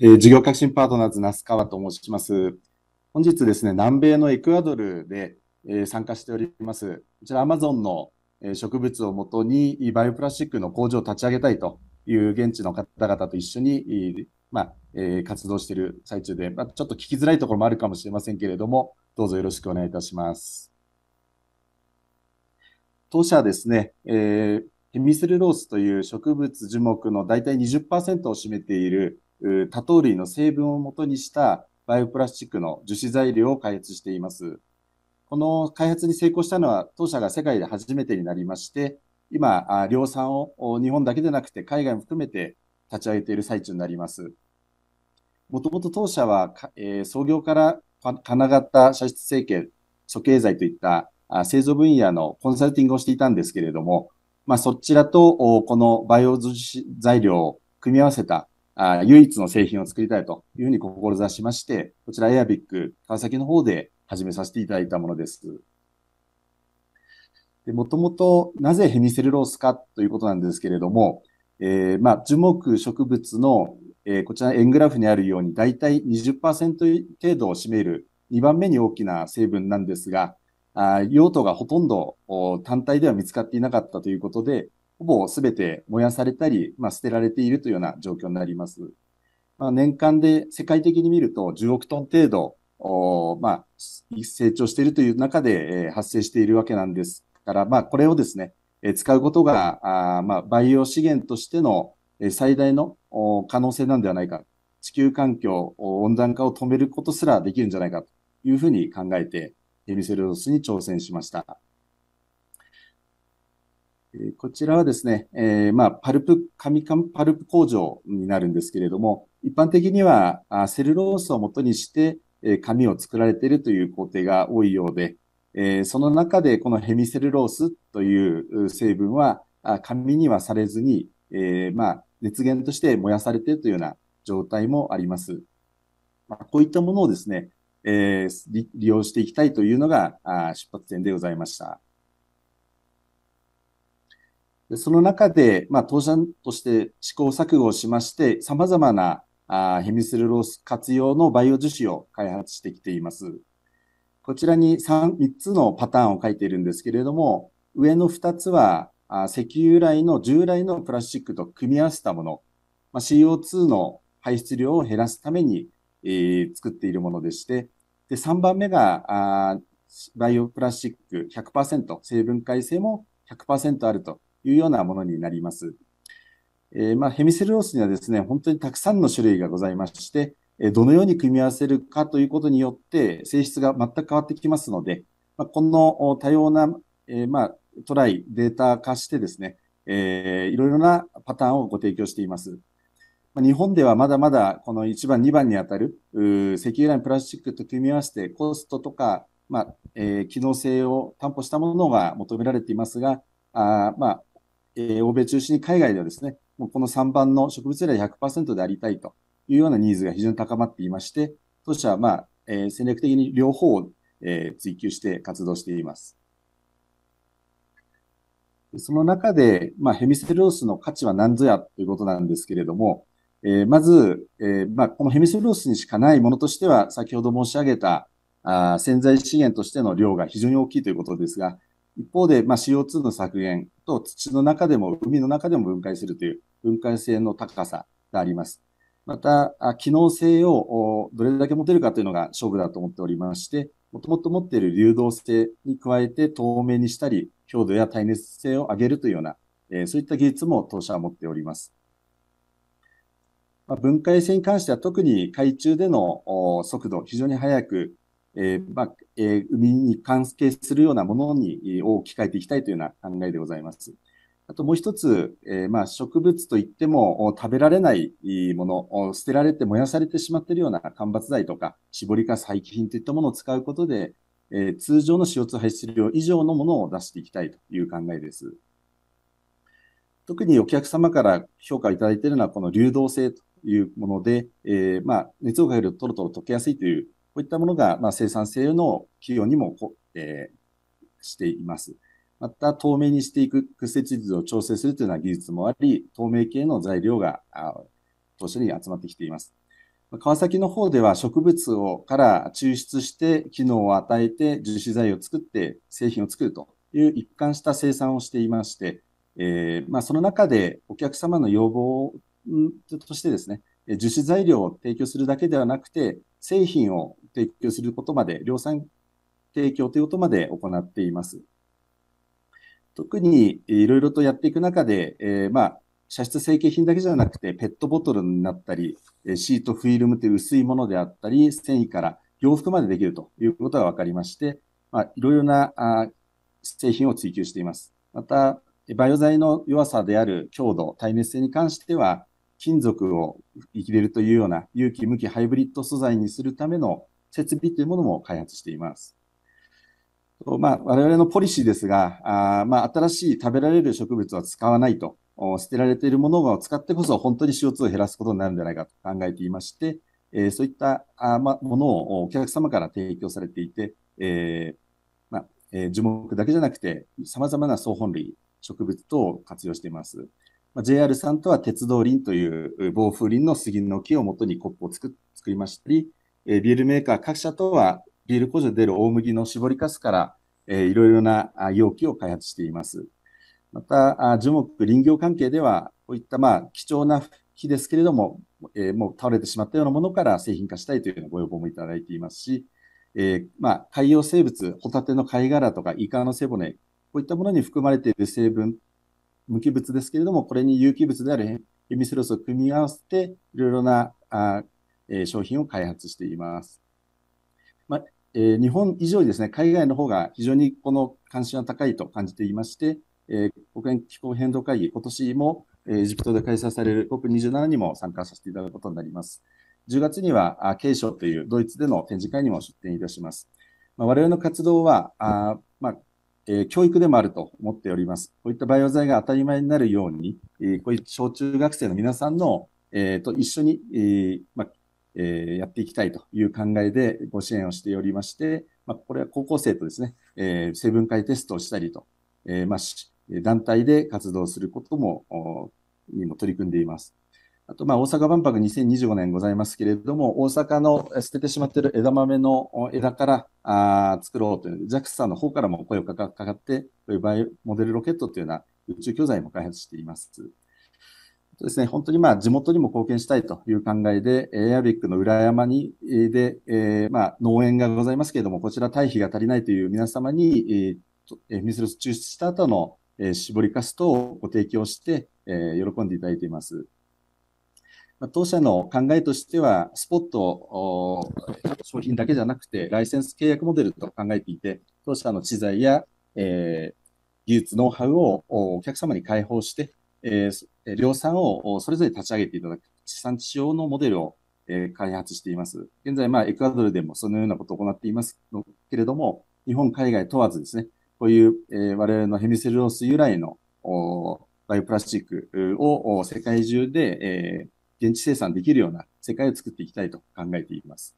えー、事業革新パートナーズ那須川と申します。本日ですね、南米のエクアドルで、えー、参加しております。こちらアマゾンの、えー、植物をもとにバイオプラスチックの工場を立ち上げたいという現地の方々と一緒に、まあ、え活動している最中で、まあ、ちょっと聞きづらいところもあるかもしれませんけれども、どうぞよろしくお願いいたします。当社はですね、えヘミセルロースという植物樹木の大体20%を占めている多糖類の成分をもとにしたバイオプラスチックの樹脂材料を開発しています。この開発に成功したのは当社が世界で初めてになりまして、今、量産を日本だけでなくて海外も含めて立ち上げている最中になります。もともと当社は、えー、創業から金型射出成形、処刑剤といった製造分野のコンサルティングをしていたんですけれども、まあ、そちらとこのバイオ樹脂材料を組み合わせたあ唯一の製品を作りたいというふうに志しまして、こちらエアビック川崎の方で始めさせていただいたものです。で、もともとなぜヘミセルロースかということなんですけれども、えー、まあ、樹木植物の、えー、こちら円グラフにあるように大体20%程度を占める2番目に大きな成分なんですが、あ用途がほとんど単体では見つかっていなかったということで、ほぼ全て燃やされたり、まあ、捨てられているというような状況になります。まあ、年間で世界的に見ると10億トン程度、まあ、成長しているという中で、えー、発生しているわけなんですから、まあ、これをですね、えー、使うことが、あまあ、バイオ資源としての、えー、最大の可能性なんではないか。地球環境温暖化を止めることすらできるんじゃないかというふうに考えて、ヘミセルロスに挑戦しました。こちらはですね、えー、まあ、パルプ、紙パルプ工場になるんですけれども、一般的にはセルロースを元にして、え紙を作られているという工程が多いようで、えその中でこのヘミセルロースという成分は、紙にはされずに、えまあ、熱源として燃やされているというような状態もあります。まこういったものをですね、えー、利用していきたいというのが出発点でございました。でその中で、まあ、当社として試行錯誤しまして、様々なあヘミセルロース活用のバイオ樹脂を開発してきています。こちらに 3, 3つのパターンを書いているんですけれども、上の2つは、あ石油由来の従来のプラスチックと組み合わせたもの、まあ、CO2 の排出量を減らすために、えー、作っているものでして、で3番目があバイオプラスチック100%、成分解性も100%あるというようなものになります。えー、まあ、ヘミセルロースにはですね、本当にたくさんの種類がございまして、どのように組み合わせるかということによって性質が全く変わってきますので、まあ、この多様な、えー、まあ、トライ、データ化してですね、えー、いろいろなパターンをご提供しています。日本ではまだまだこの1番、2番にあたる石油ラインプラスチックと組み合わせてコストとか、まあえー、機能性を担保したものが求められていますが、あまあ、え欧米中心に海外ではですね、もうこの3番の植物由来100%でありたいというようなニーズが非常に高まっていまして、当社は、まあえー、戦略的に両方を、えー、追求して活動しています。その中で、まあ、ヘミセルロースの価値は何ぞやということなんですけれども、えー、まず、えーまあ、このヘミセルロースにしかないものとしては、先ほど申し上げたあ潜在資源としての量が非常に大きいということですが、一方で、まあ、CO2 の削減と土の中でも海の中でも分解するという分解性の高さがあります。また、機能性をどれだけ持てるかというのが勝負だと思っておりまして、もともと持っている流動性に加えて透明にしたり、強度や耐熱性を上げるというような、えー、そういった技術も当社は持っております。まあ、分解性に関しては特に海中での速度、非常に速く、えー、まあ、えー、海に関係するようなものに、を置き換えていきたいというような考えでございます。あともう一つ、えー、まあ、植物といっても食べられないもの、捨てられて燃やされてしまっているような間伐材とか、絞りか廃棄品といったものを使うことで、え通常の CO2 排出量以上のものを出していきたいという考えです。特にお客様から評価をいただいているのは、この流動性というもので、えまあ、熱をかけるとトロトロ溶けやすいというういったものが、まあ、生産性の企業にも、えー、しています。また、透明にしていく屈折率を調整するというような技術もあり、透明系の材料が当社に集まってきています。川崎の方では植物をから抽出して機能を与えて樹脂材を作って製品を作るという一貫した生産をしていまして、えー、まあ、その中でお客様の要望としてですね、樹脂材料を提供するだけではなくて、製品を提供することまで、量産提供ということまで行っています。特にいろいろとやっていく中で、えー、まあ、射出成形品だけじゃなくて、ペットボトルになったり、シート、フィルムという薄いものであったり、繊維から洋服までできるということが分かりまして、まあ、いろいろなあ製品を追求しています。また、バイオ材の弱さである強度、耐熱性に関しては、金属を生きれるというような有機無機ハイブリッド素材にするための設備というものも開発しています。まあ、我々のポリシーですが、あまあ、新しい食べられる植物は使わないと、捨てられているものを使ってこそ本当に CO2 を減らすことになるんじゃないかと考えていまして、えー、そういったあ、ま、ものをお客様から提供されていて、えーまあえー、樹木だけじゃなくて、様々な総本類、植物等を活用しています。JR さんとは鉄道林という防風林の杉の木をもとにコップを作りましたり、ビールメーカー各社とはビール工場で出る大麦の搾りかすから、いろいろな容器を開発しています。また、樹木、林業関係では、こういったまあ貴重な木ですけれども、えー、もう倒れてしまったようなものから製品化したいというようなご要望もいただいていますし、えー、まあ、海洋生物、ホタテの貝殻とかイカの背骨、こういったものに含まれている成分無機物ですけれども、これに有機物であるヘミセロスを組み合わせて、いろいろなあ、えー、商品を開発しています。まあえー、日本以上にですね、海外の方が非常にこの関心は高いと感じていまして、えー、国連気候変動会議、今年も、えエジプトで開催される COP27 にも参加させていただくことになります。10月には、慶賞というドイツでの展示会にも出展いたします。まあ、我々の活動は、あまあ、え教育でもあると思っております。こういったバイオ剤が当たり前になるように、えこうい小中学生の皆さんの、えー、と一緒に、えーまえやっていきたいという考えでご支援をしておりまして、まあ、これは高校生とですね、え成分解テストをしたりと、えまあ、団体で活動することも、にも取り組んでいます。あと、まあ、大阪万博2025年ございますけれども、大阪の捨ててしまっている枝豆の枝からあ作ろうという、JAXA の方からも声をかかって、こういうバイモデルロケットというような宇宙教材も開発しています。そうですね、本当にまあ地元にも貢献したいという考えで、エアビックの裏山にで、えー、まあ農園がございますけれども、こちら堆肥が足りないという皆様に、えー、ミスロス抽出した後の、えー、絞りカストをご提供して、えー、喜んでいただいています。当社の考えとしては、スポット商品だけじゃなくて、ライセンス契約モデルと考えていて、当社の知財や、えー、技術、ノウハウをお客様に開放して、えー、量産をそれぞれ立ち上げていただく、地産地消のモデルを、えー、開発しています。現在、まあ、エクアドルでもそのようなことを行っていますけれども、日本、海外問わずですね、こういう、えー、我々のヘミセルロース由来のおバイオプラスチックを世界中で、えー現地生産できるような世界を作っていきたいと考えています。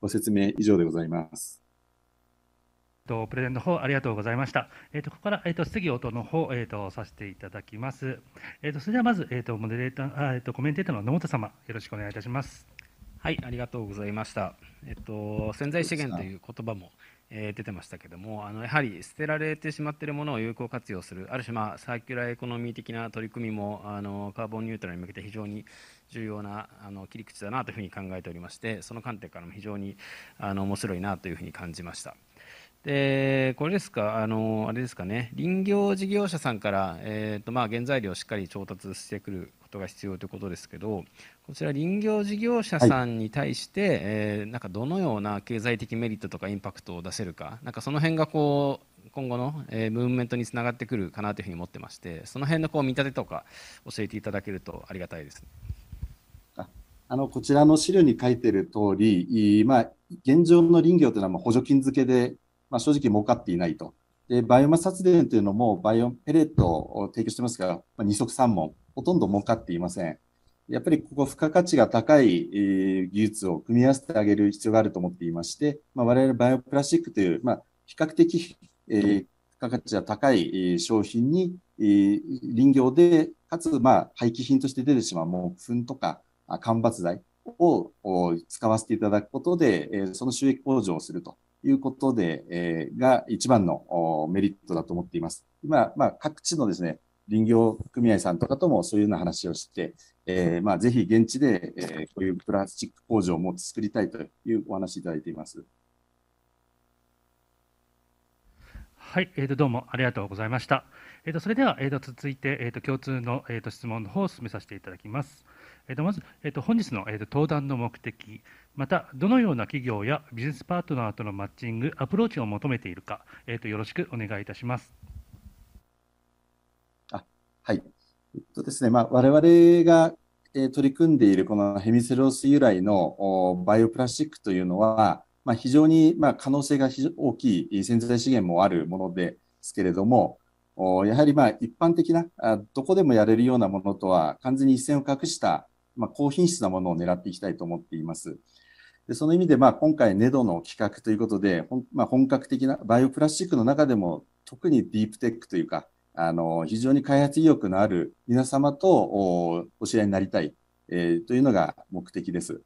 ご説明以上でございます。とプレゼンの方ありがとうございました。えっ、ー、とここからえっ、ー、と質疑応答の方えっ、ー、とさせていただきます。えっ、とそれではまずえっ、とモデレーターえっ、とコメンテーターの野本様よろしくお願いいたします。はいありがとうございました。えっ、と潜在資源という言葉もえ出てましたけどもあのやはり捨てられてしまっているものを有効活用するある種、まあ、サーキュラーエコノミー的な取り組みもあのカーボンニュートラルに向けて非常に重要なあの切り口だなというふうに考えておりましてその観点からも非常にあの面白いなというふうに感じました。でこれですかあの、あれですかね、林業事業者さんから、えーとまあ、原材料をしっかり調達してくるとが必要ということですけど、こちら林業事業者さんに対して、はい、えー、なんかどのような経済的メリットとかインパクトを出せるか、なんかその辺がこう今後の、えー、ムーブメントにつながってくるかなというふうに思ってまして、その辺のこう見立てとか教えていただけるとありがたいです、あのこちらの資料に書いてる通り、まあ、現状の林業というのは補助金付けで、まあ、正直儲かっていないと。でバイオマス発電というのもバイオペレットを提供してますが、まあ、二足三門ほとんど儲かっていません。やっぱりここ、付加価値が高い、技術を組み合わせてあげる必要があると思っていまして、まあ、我々バイオプラスチックという、まあ、比較的、えー、付加価値が高い、商品に、えー、林業で、かつ、まあ、廃棄品として出てしまう木粉とか間伐材を使わせていただくことで、えー、その収益向上をするということで、えー、が一番のメリットだと思っています。今、まあ、各地のですね、林業組合さんとかともそういうような話をして、えーまあ、ぜひ現地で、えー、こういうプラスチック工場も作りたいというお話いただいています。はい、えー、とどうもありがとうございました。えー、とそれでは、えー、と続いて、えー、と共通の、えー、と質問の方を進めさせていただきます。えー、とまず、えー、と本日の、えー、と登壇の目的、またどのような企業やビジネスパートナーとのマッチング、アプローチを求めているか、えー、とよろしくお願いいたします。はい。えっとですね、まあ、我々が、え取り組んでいるこのヘミセロス由来のバイオプラスチックというのは、まあ、非常に、まあ、可能性が非常大きい潜在資源もあるものですけれども、やはりまあ一般的などこでもやれるようなものとは完全に一線を画した、まあ、高品質なものを狙っていきたいと思っています。でその意味で、まあ、今回、ネドの企画ということで、まあ、本格的なバイオプラスチックの中でも特にディープテックというか、あの非常に開発意欲のある皆様とお知り合いになりたい、えー、というのが目的です。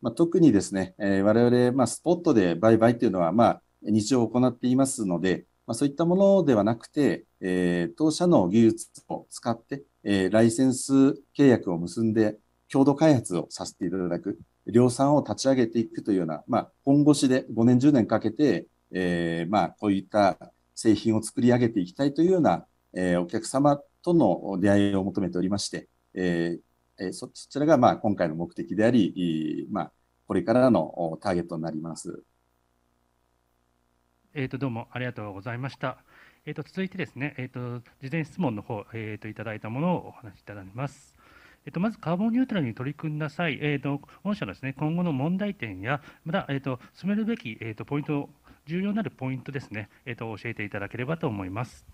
まあ、特にですね、えー、我々、まあ、スポットで売買というのは、まあ、日常行っていますので、まあ、そういったものではなくて、えー、当社の技術を使って、えー、ライセンス契約を結んで、共同開発をさせていただく、量産を立ち上げていくというような、まあ、本腰で5年、10年かけて、えー、まあ、こういった製品を作り上げていきたいというようなえー、お客様との出会いを求めておりまして、えー、そちらがまあ今回の目的であり、まあ、これからのターゲットになります。えー、とどうもありがとうございました。えー、と続いてですね、えー、と事前質問の方、えー、といただいたものをお話しいただきます。えっと、まずカーボンニュートラルに取り組んだ際、えっと、本社のです、ね、今後の問題点や、また、えっと、進めるべき、えっと、ポイント、重要なるポイントですね、えっと、教えていただければと思います。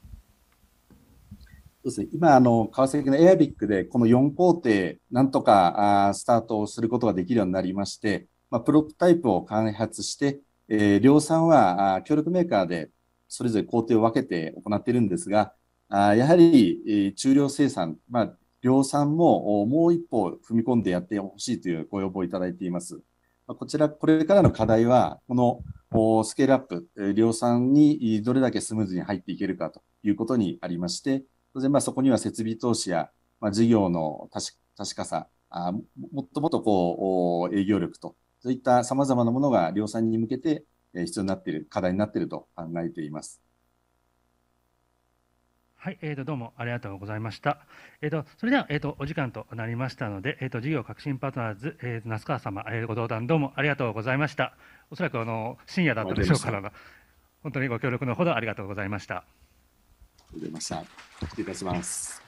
そうですね、今、あの、川崎のエアビックで、この4工程、なんとかあスタートをすることができるようになりまして、まあ、プロプタイプを開発して、えー、量産はあ協力メーカーでそれぞれ工程を分けて行っているんですが、あやはり、えー、中量生産、まあ、量産ももう一歩踏み込んでやってほしいというご要望をいただいています。まあ、こちら、これからの課題は、このスケールアップ、量産にどれだけスムーズに入っていけるかということにありまして、当然まあそこには設備投資や、まあ、事業の確かさあもっともっとこう営業力とそういったさまざまなものが量産に向けてえ必要になっている課題になっていると考えています。はい、えー、とどうもありがとうございました。えー、とそれでは、えー、とお時間となりましたので、えー、と事業革新パートナーズ、えー、那須川様、えー、ご登壇どうもありがとうございました。おそらくあの深夜だったでしょうから、本当にご協力のほどありがとうございました。ございました。失礼いたします。